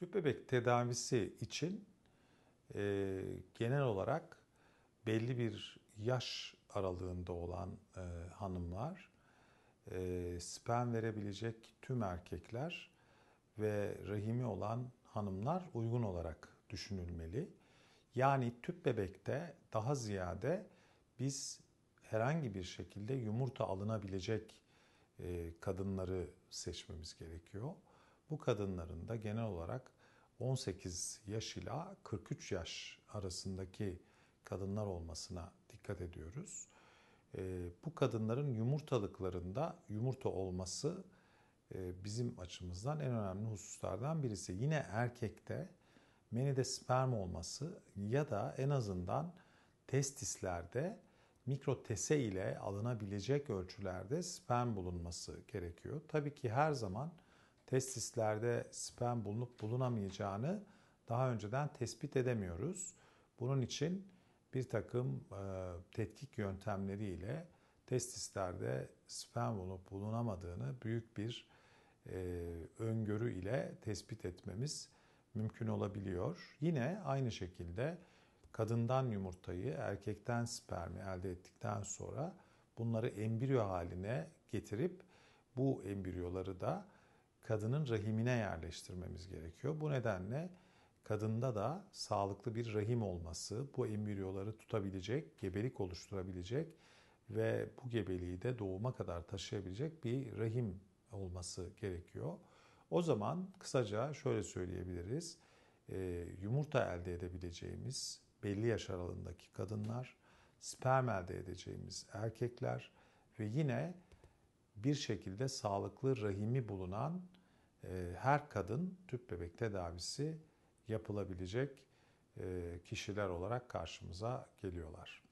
Tüp bebek tedavisi için e, genel olarak belli bir yaş aralığında olan e, hanımlar, e, sperm verebilecek tüm erkekler ve rahimi olan hanımlar uygun olarak düşünülmeli. Yani tüp bebekte daha ziyade biz herhangi bir şekilde yumurta alınabilecek e, kadınları seçmemiz gerekiyor. Bu kadınların da genel olarak 18 yaş ile 43 yaş arasındaki kadınlar olmasına dikkat ediyoruz. Ee, bu kadınların yumurtalıklarında yumurta olması e, bizim açımızdan en önemli hususlardan birisi. Yine erkekte menide sperm olması ya da en azından testislerde mikrotese ile alınabilecek ölçülerde sperm bulunması gerekiyor. Tabii ki her zaman testislerde sperm bulunup bulunamayacağını daha önceden tespit edemiyoruz. Bunun için bir takım e, tetkik yöntemleriyle testislerde sperm bulunup bulunamadığını büyük bir e, öngörü ile tespit etmemiz mümkün olabiliyor. Yine aynı şekilde kadından yumurtayı, erkekten spermi elde ettikten sonra bunları embriyo haline getirip bu embriyoları da kadının rahimine yerleştirmemiz gerekiyor. Bu nedenle kadında da sağlıklı bir rahim olması, bu embriyoları tutabilecek, gebelik oluşturabilecek ve bu gebeliği de doğuma kadar taşıyabilecek bir rahim olması gerekiyor. O zaman kısaca şöyle söyleyebiliriz. Ee, yumurta elde edebileceğimiz belli yaş aralığındaki kadınlar, sperm elde edeceğimiz erkekler ve yine bir şekilde sağlıklı rahimi bulunan e, her kadın tüp bebek tedavisi yapılabilecek e, kişiler olarak karşımıza geliyorlar.